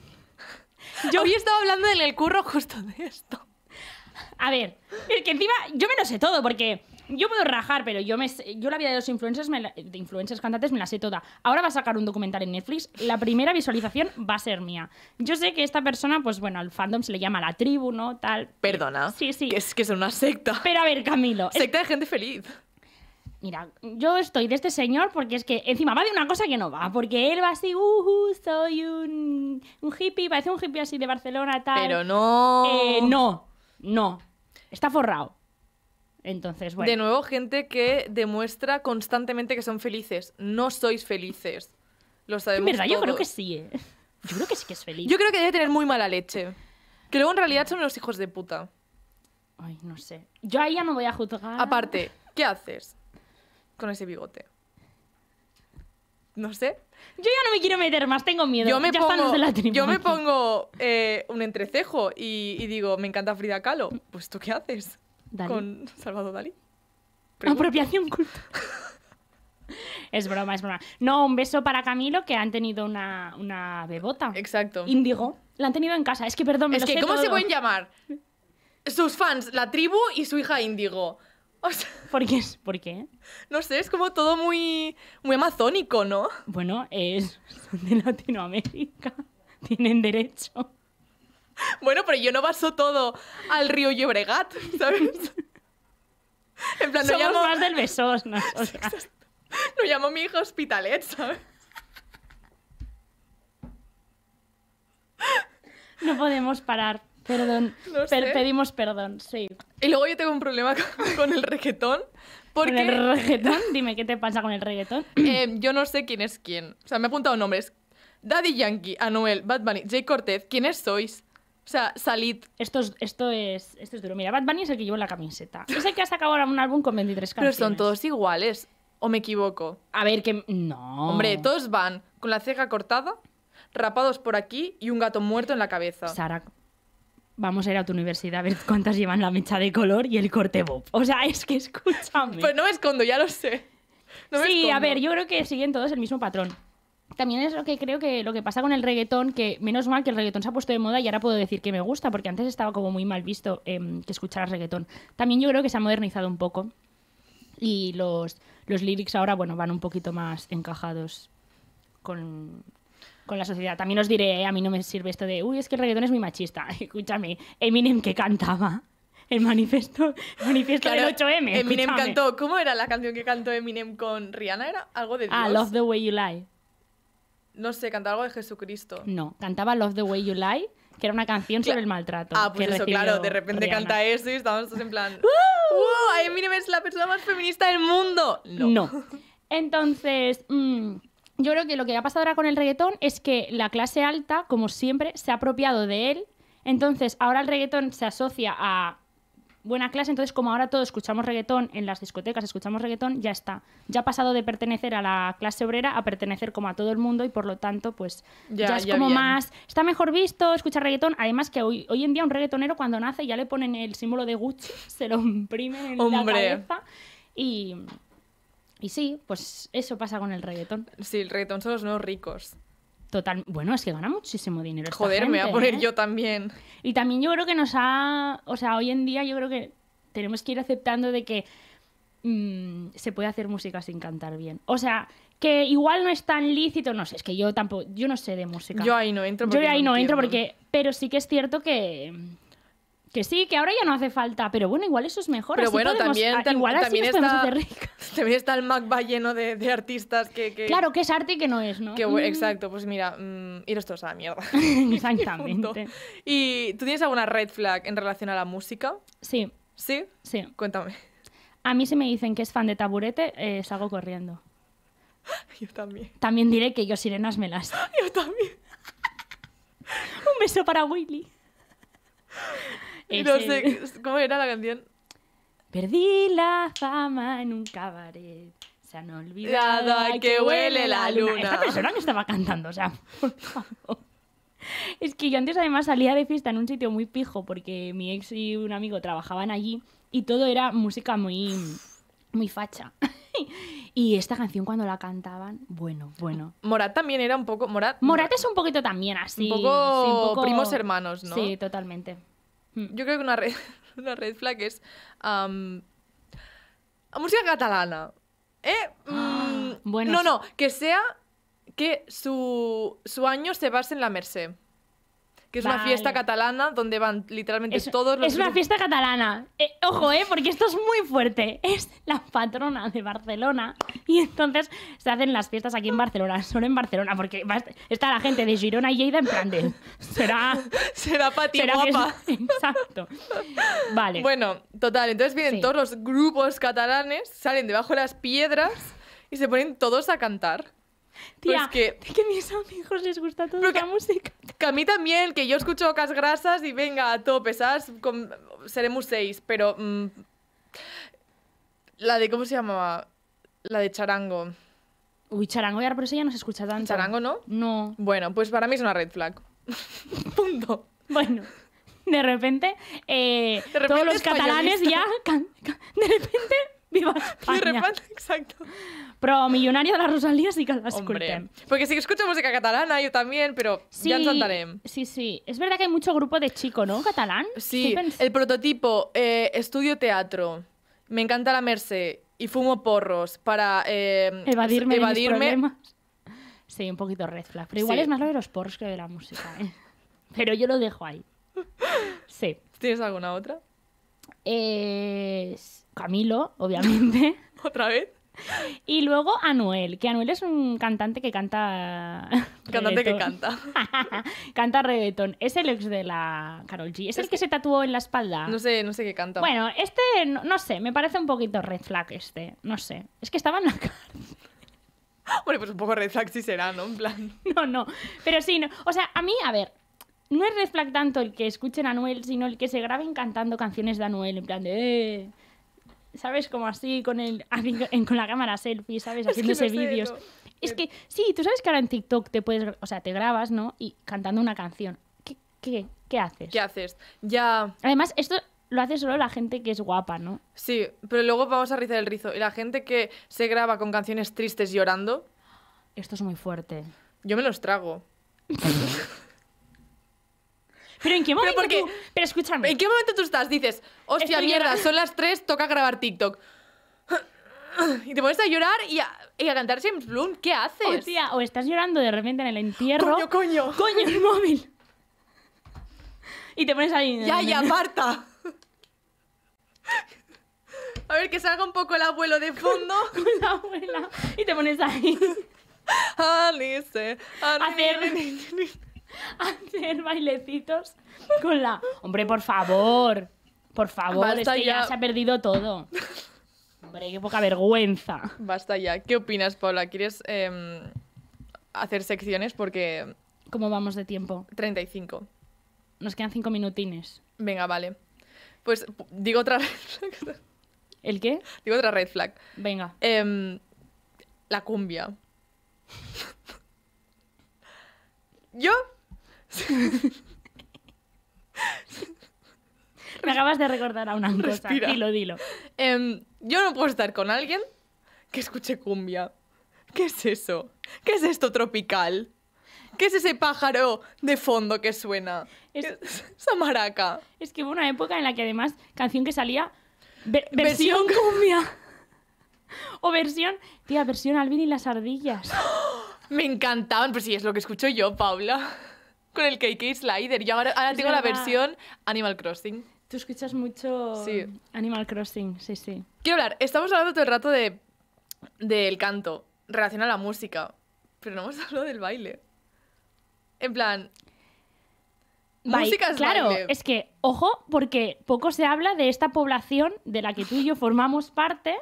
Speaker 1: Yo hoy estaba hablando en el curro justo de esto. A ver, es que encima yo me lo sé todo porque yo puedo rajar, pero yo me yo la vida de los influencers, de influencers cantantes me la sé toda. Ahora va a sacar un documental en Netflix, la primera visualización va a ser mía. Yo sé que esta persona, pues bueno, al fandom se le llama la tribu, ¿no? Tal. Perdona. Sí, sí. es que es una secta. Pero a ver, Camilo. Secta de gente feliz. Mira, yo estoy de este señor porque es que encima va de una cosa que no va, porque él va así, uh, soy un, un hippie, parece un hippie así de Barcelona, tal. Pero no. Eh, no, no. Está forrado. Entonces, bueno. De
Speaker 2: nuevo, gente que demuestra constantemente que son felices. No sois felices. Lo sabemos. En verdad, yo creo que
Speaker 1: sí, ¿eh? Yo creo que sí que es feliz. Yo creo que
Speaker 2: debe tener muy mala leche. Que luego en realidad son los hijos de puta.
Speaker 1: Ay, no sé.
Speaker 2: Yo ahí ya no voy a juzgar. Aparte, ¿qué haces? con ese bigote. No sé. Yo ya no me quiero meter más, tengo
Speaker 1: miedo. Yo me ya pongo, la yo me
Speaker 2: pongo eh, un entrecejo y, digo, me encanta Frida Kahlo. Pues tú qué haces con Salvador Dalí.
Speaker 1: Apropiación cultural.
Speaker 2: Es broma, es broma. No, un
Speaker 1: beso para Camilo, que han tenido una, bebota. Exacto. Índigo. La han tenido en casa. Es que, perdón, me Es que, ¿cómo se pueden
Speaker 2: llamar? Sus fans, la tribu y su hija Indigo. ¿Por qué? No sé, es como todo muy, muy amazónico, ¿no? Bueno, es de Latinoamérica. Tienen derecho. Bueno, pero yo no paso todo al río Llobregat, ¿sabes? En plan, no Somos llamo... más
Speaker 1: del besos, ¿no?
Speaker 2: llamo mi hijo Hospitalet, ¿sabes? No podemos
Speaker 1: parar Perdón. pedimos perdón, sí.
Speaker 2: Y luego yo tengo un problema con, el reggaetón.
Speaker 1: Porque... el reggaetón?
Speaker 2: Dime, ¿qué te pasa con el reggaetón? Eh, yo no sé quién es quién. O sea, me he apuntado nombres. Daddy Yankee, Anuel, Bad Bunny, Jay Cortez. ¿Quiénes sois? O sea, salid. Esto es, esto es, duro. Mira, Bad Bunny es el que lleva la camiseta. Es
Speaker 1: sé que ha sacado ahora
Speaker 2: un álbum con 23 canciones. Pero son todos iguales. ¿O me equivoco? A ver, que... No. Hombre, todos van con la ceja cortada, rapados por aquí y un gato muerto en la cabeza. Sara
Speaker 1: vamos a ir a tu universidad a ver cuántas llevan la mecha de color y el corte bob.
Speaker 2: O sea, es que escúchame. Pues no me escondo, ya lo
Speaker 1: sé. sí, a ver, yo creo que siguen todos el mismo patrón. También es lo que creo que lo que pasa con el reggaetón, que menos mal que el reggaetón se ha puesto de moda y ahora puedo decir que me gusta, porque antes estaba como muy mal visto em, que escucharas reggaetón. También yo creo que se ha modernizado un poco y los, los lyrics ahora, bueno, van un poquito más encajados con, con la sociedad. También os diré, eh, a mí no me sirve esto de, uy, es que el reggaetón es muy machista. Escúchame, Eminem que cantaba el manifiesto, manifiesto del 8M. Eminem cantó,
Speaker 2: ¿cómo era la canción que cantó Eminem con Rihanna? Era algo de ah, Dios. Ah, Love the Way You Lie. No sé, cantaba algo de Jesucristo.
Speaker 1: No, cantaba Love the Way You Lie, que era una canción sobre el maltrato. Ah, pues eso, claro, de repente canta
Speaker 2: eso y estamos todos en plan.
Speaker 1: ¡Uh! Eminem
Speaker 2: es la persona más feminista del mundo! No. Entonces, mm,
Speaker 1: yo creo que lo que ha pasado ahora con el reggaetón es que la clase alta, como siempre, se ha apropiado de él. Entonces, ahora el reggaetón se asocia a buena clase, entonces como ahora todos escuchamos reggaetón en las discotecas, escuchamos reggaetón, ya está. Ya ha pasado de pertenecer a la clase obrera a pertenecer como a todo el mundo y por lo tanto, pues ya, es como más... Está mejor visto escuchar reggaetón, además que hoy, en día un reggaetonero cuando nace ya le ponen el símbolo de Gucci, se lo imprimen en la cabeza y... Y sí, pues eso pasa con el reggaetón. Sí, el reggaetón son los nuevos ricos. Total, bueno, es que gana muchísimo dinero. Esta Joder, me voy a poner ¿eh? yo también. Y también yo creo que nos ha, o sea, hoy en día yo creo que tenemos que ir aceptando de que mm, se puede hacer música sin cantar bien. O sea, que igual no es tan lícito, no sé, es que yo tampoco, yo no sé de música. Yo ahí no entro. Porque yo ahí no entro porque, pero sí que es cierto que que sí, que ahora ya no hace falta, pero bueno, igual eso es mejor. Pero bueno, también, ah, también, está,
Speaker 2: también está el MacBa lleno de, artistas que, Claro, que es arte y que no es, ¿no? Mm. Exacto, pues mira, mm, ir iros a la mierda. Exactamente. ¿Y tú tienes alguna red flag en relación a la música? Sí. ¿Sí? Sí. Cuéntame.
Speaker 1: A mí si me dicen que es fan de taburete, eh, salgo corriendo. Yo también. También diré que yo sirenas me las. Yo también. Un beso para Willy. Y no sé, ¿cómo era la canción? Perdí la fama en un cabaret. Se han olvidado a que, huele la luna. Esta persona que estaba cantando, o sea, por favor. Es que yo antes además salía de fiesta en un sitio muy pijo porque mi ex y un amigo trabajaban allí y todo era música muy, muy facha. Y esta canción cuando la cantaban, bueno, bueno. Morat también era un poco... Morat, es un poquito también así. un poco primos hermanos, ¿no? Sí, totalmente.
Speaker 2: Yo mm. creo que una red, una red flag es música catalana. ¿Eh? Mm, ah, bueno. No, no, que sea que su, su año se base en la Merced
Speaker 1: que es una fiesta
Speaker 2: catalana donde van literalmente todos los... Es una fiesta catalana.
Speaker 1: Eh, ojo, eh, porque esto es muy fuerte. Es la patrona de Barcelona y entonces se hacen las fiestas aquí en Barcelona, solo en Barcelona, porque está la gente de Girona y Lleida en plan Será...
Speaker 2: Será pati será exacto. Vale. Bueno, total, entonces vienen todos los grupos catalanes, salen debajo de las piedras y se ponen todos a cantar. Tía, pues que... que a mis amigos les gusta toda la música. Que a mí también, que yo escucho Ocas Grasas y venga, a tope, ¿sabes? Con... Seremos seis, pero... Mm, la de, ¿cómo se llamaba? La de Charango. Uy, Charango, ya, por eso ya no se escucha tanto. ¿Charango no? No. Bueno, pues para mí es una red flag. Punto. Bueno
Speaker 1: de repente, eh, todos los catalanes ya, de repente, viva España. exacto. Pero Millonario de la rosalías sí que
Speaker 2: Porque sí que escucho música catalana, yo también, pero sí, ya Sí, sí. Es verdad que hay mucho grupo de chico, ¿no? Catalán. Sí, el prototipo, eh, estudio teatro, me encanta la Merced y fumo porros para eh, evadirme, evadirme. Sí, un poquito red flag.
Speaker 1: Pero igual es más lo de los porros que de la música, ¿eh?
Speaker 2: Pero yo lo dejo ahí.
Speaker 1: Sí. ¿Tienes alguna otra? Eh, Camilo, obviamente. ¿Otra vez? Y luego Anuel, que Anuel es un cantante que canta.
Speaker 2: Cantante que canta.
Speaker 1: canta reggaeton. Es el ex de la Carol G. Es, el que, se tatuó en la espalda. No sé, no sé qué canta. Bueno, este, no, sé, me parece un poquito red flag este. No sé. Es que estaba en la cara.
Speaker 2: bueno, pues un poco red flag sí
Speaker 1: será, ¿no? En plan. No, no. Pero sí, no. o sea, a mí, a ver, no es red flag tanto el que escuchen a Anuel, sino el que se graben cantando canciones de Anuel, en plan de. Eh, ¿sabes? Como así, con, el, con la cámara selfie, ¿sabes? Haciéndose vídeos. Es eh. que, sí, tú sabes que ahora en TikTok te puedes, o sea, te grabas, ¿no? Y cantando una canción. ¿Qué, qué, qué haces? ¿Qué haces?
Speaker 2: Ya. Además, esto lo hace solo la gente que es guapa, ¿no? Sí, pero luego vamos a rizar el rizo. Y la gente que se graba con canciones tristes llorando. Esto es muy fuerte. Yo me los trago. Pero en qué momento. tú... escúchame. ¿En qué momento tú estás? Dices, hostia, mierda, son las tres, toca grabar TikTok. Y te pones a llorar y a, cantar James Bloom. ¿Qué haces? O, o
Speaker 1: estás llorando de repente en el entierro. Coño, coño. Coño, el móvil.
Speaker 2: Y te pones ahí. Ya, ya, Marta. A ver, que salga un poco el abuelo de fondo. Con, la abuela. Y te pones ahí. Alice. Alice. hacer bailecitos
Speaker 1: con la... Hombre, por favor. Por favor, ya... se ha
Speaker 2: perdido todo. Hombre, qué poca
Speaker 1: vergüenza.
Speaker 2: Basta ya. ¿Qué opinas, Paula? ¿Quieres em, hacer secciones? Porque... ¿Cómo vamos de tiempo? 35. Nos quedan 5 minutines. Venga, vale. Pues digo otra red flag. ¿El qué? Digo otra red flag. Venga. Em, la cumbia. Yo Me
Speaker 1: acabas de recordar a una cosa. Dilo, dilo.
Speaker 2: Em, yo no puedo estar con alguien que escuche cumbia. ¿Qué es eso? ¿Qué es esto tropical? ¿Qué es ese pájaro de fondo que suena? Es- es maraca. Es que hubo una época en la que además canción que salía versión, cumbia o versión, tía, versión Alvin y las ardillas. Me encantaban, pero sí, es lo que escucho yo, Paula con el KK Slider. Yo ahora, tengo la versión Animal Crossing.
Speaker 1: Tú escuchas mucho Animal Crossing, sí, sí.
Speaker 2: Quiero hablar, estamos hablando todo el rato de del canto, relacionado a la música, pero no hemos hablado del baile. En plan, música es claro, es
Speaker 1: que, ojo, porque poco se habla de esta población de la que tú y yo formamos parte,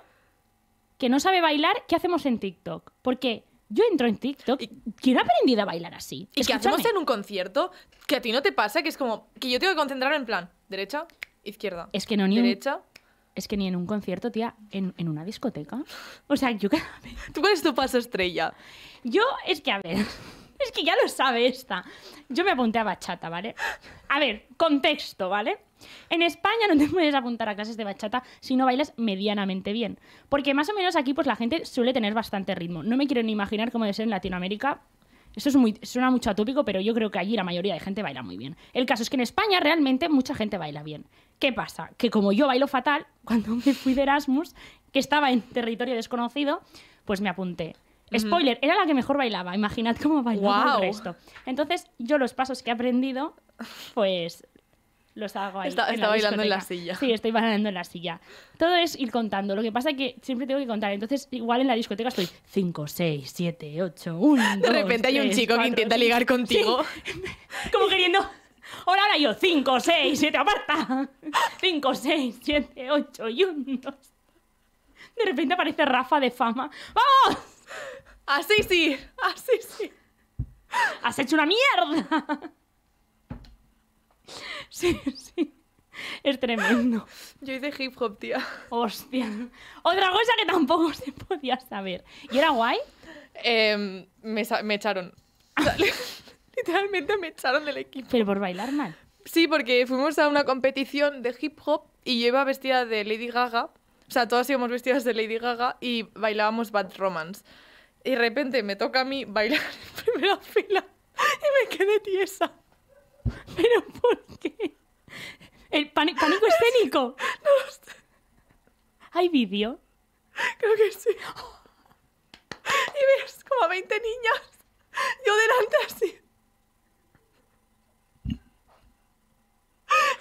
Speaker 1: que no sabe bailar, ¿qué hacemos en TikTok? Porque yo entro en TikTok. ¿Quién ha aprendido a bailar así? Y que hacemos en
Speaker 2: un concierto que a ti no te pasa, que es como que yo tengo que concentrarme en plan derecha, izquierda. Es que no ni derecha.
Speaker 1: Es que ni en un concierto, tía, en, en una discoteca. O sea, yo cada vez...
Speaker 2: ¿Tú cuál es tu paso estrella? Yo, es
Speaker 1: que a ver. Es que ya lo sabe esta. Yo me apunté a bachata, ¿vale? A ver, contexto, ¿vale? En España no te puedes apuntar a clases de bachata si no bailas medianamente bien. Porque más o menos aquí pues la gente suele tener bastante ritmo. No me quiero ni imaginar cómo debe ser en Latinoamérica. Esto es suena mucho atópico, pero yo creo que allí la mayoría de gente baila muy bien. El caso es que en España realmente mucha gente baila bien. ¿Qué pasa? Que como yo bailo fatal, cuando me fui de Erasmus, que estaba en territorio desconocido, pues me apunté Spoiler, era la que mejor bailaba. Imaginad cómo bailaba wow. el Entonces, yo los pasos que he aprendido, pues los hago ahí. Estaba en bailando en la silla. Sí, estoy bailando en la silla. Todo es ir contando. Lo que pasa es que siempre tengo que contar. Entonces, igual en la discoteca estoy 5, 6, 7, 8, 1. De repente hay un chico que intenta ligar contigo. Como queriendo. Hola, ahora yo, 5, 6, 7, aparta. 5, 6, 7, 8 y 1. De repente aparece Rafa de fama. ¡Vamos! ¡Oh! Así sí, así sí. ¡Has hecho una mierda! Sí, sí. Es tremendo. Yo hice hip hop, tía. Hostia.
Speaker 2: Otra cosa que tampoco se podía saber. ¿Y era guay? Em, me, echaron. literalmente me echaron del equipo. ¿Pero por bailar mal? Sí, porque fuimos a una competición de hip hop y yo iba vestida de Lady Gaga. O sea, todas íbamos vestidas de Lady Gaga y bailábamos Bad Romance. Y de repente me toca a mí bailar en primera fila y me quedé tiesa. ¿Pero
Speaker 1: por qué? ¿El pánico, escénico? No lo ¿Hay vídeo?
Speaker 2: Creo que sí. Y ves como a 20 niñas. Yo delante así.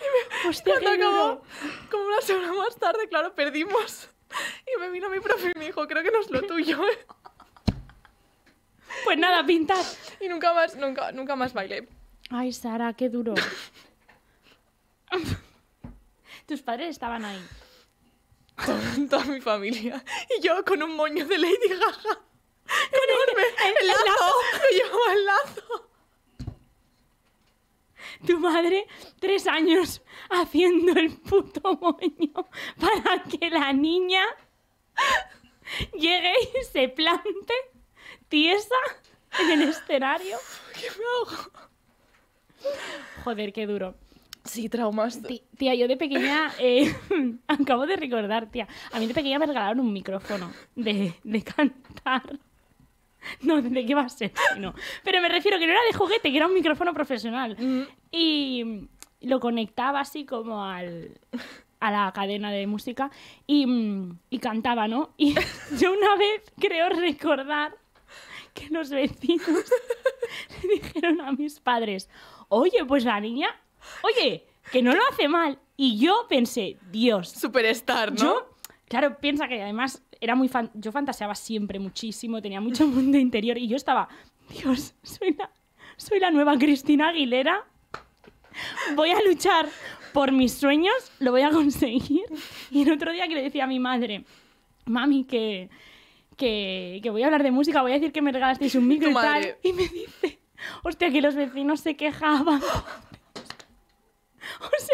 Speaker 2: Y me, Hostia, cuando como una semana más tarde, claro, perdimos. Y me vino mi profe y me dijo, creo que no es lo tuyo, ¿eh? Pues nada, pintar. Y nunca más, nunca, nunca más bailé.
Speaker 1: Ay, Sara, qué duro.
Speaker 2: Tus padres estaban ahí. Toda, mi familia. Y yo con un moño de Lady Gaga. Enorme. El, lazo. el lazo. Tu madre, tres
Speaker 1: años haciendo el puto moño para que la niña llegue y se plante tiesa en el escenario. ¿Qué Joder, qué duro. Sí, traumas. tía, yo de pequeña, eh, acabo de recordar, tía, a mí de pequeña me regalaron un micrófono de, cantar. No, ¿de qué va a ser? No. Pero me refiero que no era de juguete, que era un micrófono profesional. Mm. Y lo conectaba así como a la cadena de música y, y cantaba, ¿no? Y yo una vez creo recordar que los vecinos le dijeron a mis padres, oye, pues la niña, oye, que no lo hace mal. Y yo pensé, Dios. Superstar, ¿no? Yo, claro, piensa que además era muy fan yo fantaseaba siempre muchísimo, tenía mucho mundo interior y yo estaba, Dios, soy la nueva Cristina Aguilera. Voy a luchar por mis sueños, lo voy a conseguir. Y el otro día que le decía a mi madre, mami, que que, que, voy a hablar de música, voy a decir que me regalasteis un micro y tal. Y me dice, hostia, que los vecinos se quejaban. sea,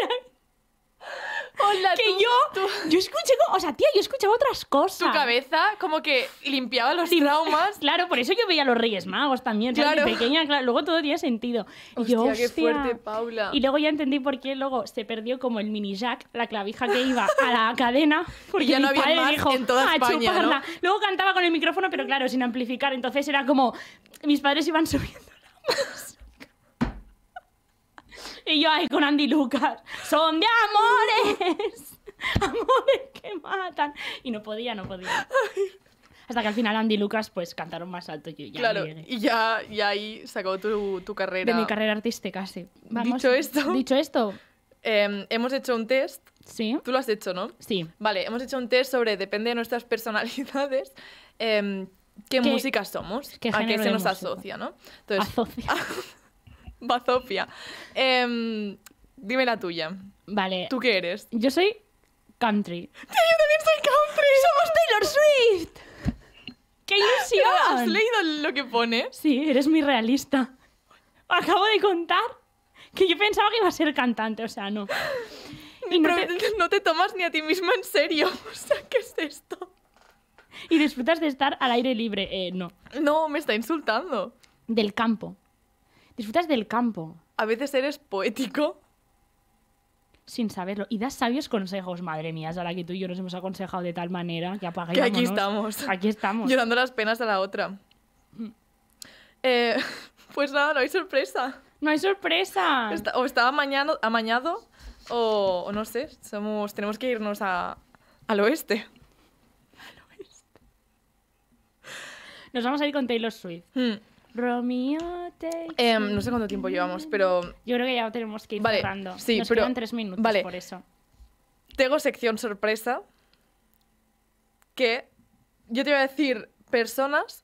Speaker 1: que yo, yo escuché, o sea, tía, yo escuchaba otras cosas. Tu cabeza como que limpiaba los traumas. claro, por eso yo veía los Reyes Magos también, pequeña, claro, luego todo tenía sentido. y Paula. Y luego ya entendí por qué luego se perdió como el mini jack, la clavija que iba a la cadena, porque ya no había más en a ah, ¿no? Luego cantaba con el micrófono, pero claro, sin amplificar, entonces era como mis padres iban subiendo la y yo, ahí con Andy Lucas, son de amores, amores que matan. Y no podía, no podía. Hasta que al final Andy Lucas pues cantaron más alto y yo ya Claro, y
Speaker 2: ya, ahí sacó tu, tu carrera. De mi carrera
Speaker 1: artística, sí. dicho esto...
Speaker 2: Dicho esto... Eh, hemos hecho un test. Sí. Tú lo has hecho, ¿no? Sí. Vale, hemos hecho un test sobre, depende de nuestras personalidades, eh, qué, música somos, a qué se nos asocia, ¿no? Entonces, asocia. Bazofia. Em, dime la tuya. Vale. ¿Tú qué eres? Yo soy country. yo también soy country. ¡Somos Taylor Swift! ¡Qué ilusión! ¿Has leído lo que pone? Sí,
Speaker 1: eres muy realista. Acabo de contar que yo pensaba que iba a ser cantante, o
Speaker 2: sea, no. no, te... tomas ni a ti misma en serio. O sea, ¿qué es esto?
Speaker 1: Y disfrutas de estar al aire libre. Eh, no. No, me está insultando. Del campo. Disfrutas del campo.
Speaker 2: A veces eres poético.
Speaker 1: Sin saberlo. Y das sabios consejos, madre mía. Ahora que tú y yo nos hemos aconsejado de tal manera que apagáis. Que aquí estamos. Aquí estamos. Llorando
Speaker 2: las penas a la otra. Mm. Eh, pues nada, no hay sorpresa. No hay sorpresa. o estaba amañado, o, no sé, somos, tenemos que irnos a, al oeste. Al oeste. Nos vamos a ir con Taylor Swift. Mm. Em, no sé cuánto tiempo llevamos, pero... Yo creo que ya tenemos que ir cerrando. Sí, Nos pero... quedan tres minutos vale. por eso. Tengo sección sorpresa que yo te voy a decir personas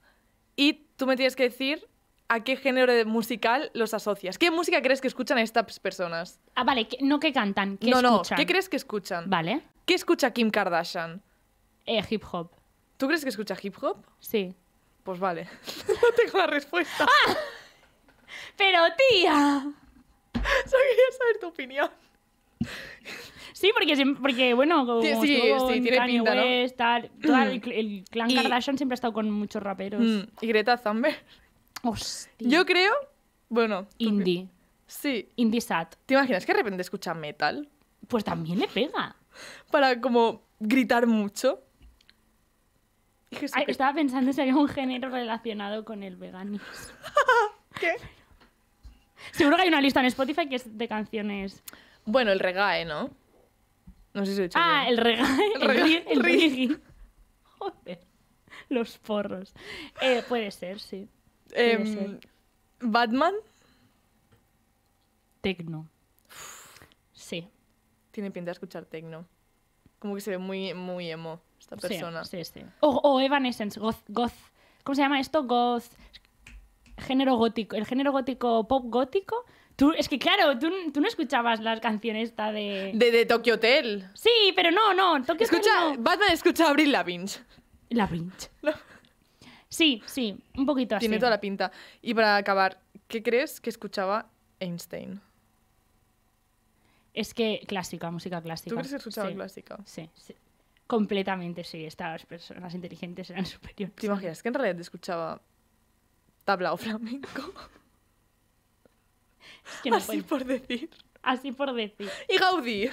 Speaker 2: y tú me tienes que decir a qué género de musical los asocias. ¿Qué música crees que escuchan estas personas? Ah, vale, no que cantan, que no, No, ¿qué crees que escuchan? Vale. ¿Qué escucha Kim Kardashian? Eh, hip hop. ¿Tú crees que escucha hip hop? Sí. Pues vale, no tengo la respuesta. Ah. Pero tía, solo quería saber tu opinión.
Speaker 1: Sí, porque, porque bueno, como Sí, sí, tiene pinta, ¿no? el, clan Kardashian siempre ha estado con muchos raperos. Mm, y Greta Thunberg.
Speaker 2: Yo creo, bueno, Indie. Sí. Indie sat. ¿Te imaginas que de repente escucha metal Pues también le pega. para como gritar mucho?
Speaker 1: Ah, estaba pensando si había un género relacionado con el veganismo. ¿Qué? Seguro que hay una lista en Spotify que es de canciones.
Speaker 2: Bueno, el regae, ¿no? No sé si he dicho Ah, el reggae. El, reggae, Joder. Los porros. Eh, puede ser, sí. Em, Batman. Tecno. Sí. Tiene pinta de escuchar tecno como que se ve muy, muy emo esta persona. Sí, sí, sí. O, o Evanescence, goth, ¿Cómo se llama esto? Goth.
Speaker 1: Género gótico. El género gótico, pop gótico. es que claro, tú, no escuchabas las canciones esta de...
Speaker 2: de... Tokyo Hotel. Sí, pero no, no. Tokyo escucha, Hotel Batman escucha a Abril LaVinch. LaVinch. Sí, sí, un poquito así. Tiene toda la pinta. Y para acabar, ¿qué crees que escuchaba Einstein?
Speaker 1: Es que clásica, música clásica. ¿Tú crees que escuchaba clásica? Sí, completamente sí. Estas personas inteligentes eran superiores. ¿Te imaginas que en realidad escuchaba tabla o flamenco? Así por decir. Así por decir. Y Gaudí.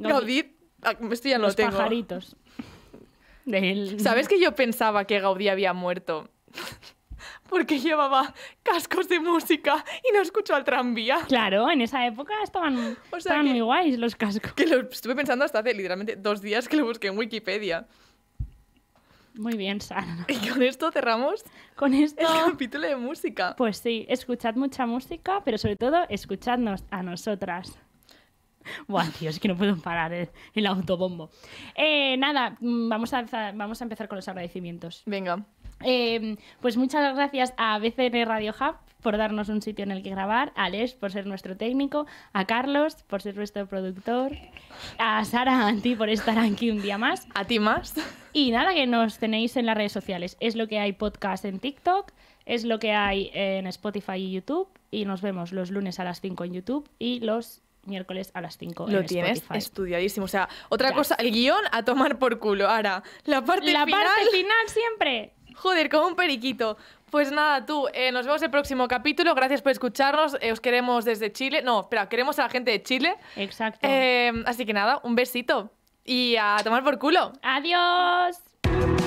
Speaker 1: Gaudí, ah, esto ya no lo tengo. Los pajaritos.
Speaker 2: él. ¿Sabes que yo pensaba que Gaudí había muerto? porque llevaba cascos de música y no escucho al tranvía. Claro, en esa época estaban, muy guays los cascos. Que lo estuve pensando hasta hace literalmente dos días que lo busqué en Wikipedia.
Speaker 1: Muy bien, Sara. Y con esto cerramos con esto... el capítulo de música. Pues sí, escuchad mucha música, pero sobre todo escuchadnos a nosotras. Buah, tío, es que no puedo parar el, autobombo. Eh, nada, mm, vamos a, vamos a empezar con los agradecimientos. Venga. Em, pues muchas gracias a BCN Radio Hub por darnos un sitio en el que grabar, a Alex por ser nuestro técnico, a Carlos por ser nuestro productor, a Sara a ti por estar aquí un día más. A ti más. Y nada, que nos tenéis en las redes sociales. Es lo que hay podcast en TikTok, es lo que hay en Spotify y YouTube. Y nos vemos los lunes a las 5 en YouTube y los miércoles
Speaker 2: a las 5. Lo tienes estudiadísimo. O sea, otra cosa, el guión a tomar por culo. Ahora, la parte la final. La parte final siempre. Joder, como un periquito. Pues nada, tú, eh, nos vemos el próximo capítulo. Gracias por escucharnos. Eh, os queremos desde Chile. No, espera, queremos a la gente de Chile. Exacto. Eh, así que nada, un besito. Y a tomar por culo. Adiós.